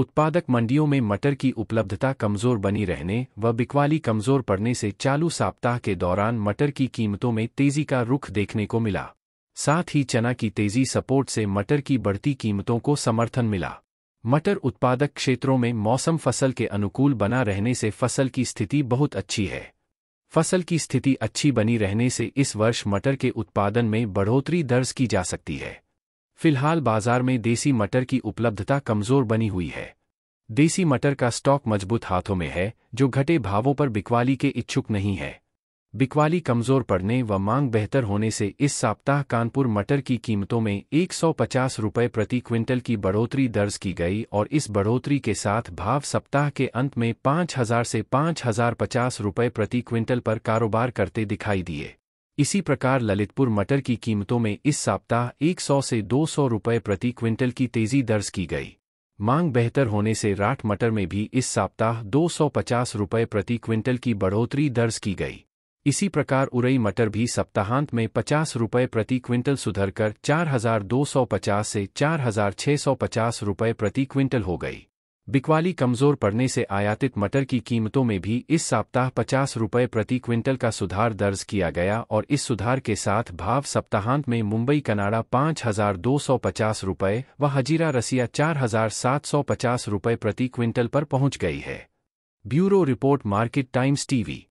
उत्पादक मंडियों में मटर की उपलब्धता कमजोर बनी रहने व बिकवाली कमजोर पड़ने से चालू सप्ताह के दौरान मटर की कीमतों में तेजी का रुख देखने को मिला साथ ही चना की तेजी सपोर्ट से मटर की बढ़ती कीमतों को समर्थन मिला मटर उत्पादक क्षेत्रों में मौसम फसल के अनुकूल बना रहने से फसल की स्थिति बहुत अच्छी है फसल की स्थिति अच्छी बनी रहने से इस वर्ष मटर के उत्पादन में बढ़ोतरी दर्ज की जा सकती है फिलहाल बाजार में देसी मटर की उपलब्धता कमजोर बनी हुई है देसी मटर का स्टॉक मजबूत हाथों में है जो घटे भावों पर बिकवाली के इच्छुक नहीं है बिकवाली कमजोर पड़ने व मांग बेहतर होने से इस सप्ताह कानपुर मटर की कीमतों में एक रुपये प्रति क्विंटल की बढ़ोतरी दर्ज की गई और इस बढ़ोतरी के साथ भाव सप्ताह के अंत में 5000 से 5050 रुपये प्रति क्विंटल पर कारोबार करते दिखाई दिए इसी प्रकार ललितपुर मटर की कीमतों में इस सप्ताह 100 से 200 रुपए प्रति क्विंटल की तेजी दर्ज की गई मांग बेहतर होने से राठ मटर में भी इस सप्ताह 250 रुपए प्रति क्विंटल की बढ़ोतरी दर्ज की गई इसी प्रकार उरई मटर भी सप्ताहांत में 50 रुपए प्रति क्विंटल सुधरकर 4,250 से 4,650 रुपए प्रति क्विंटल हो गई बिकवाली कमजोर पड़ने से आयातित मटर की कीमतों में भी इस सप्ताह पचास रुपये प्रति क्विंटल का सुधार दर्ज किया गया और इस सुधार के साथ भाव सप्ताहांत में मुंबई कनाडा पाँच हजार दो सौ पचास रुपये व हजीरा रसिया चार हजार सात सौ पचास रुपये प्रति क्विंटल पर पहुंच गई है bureau report Market Times TV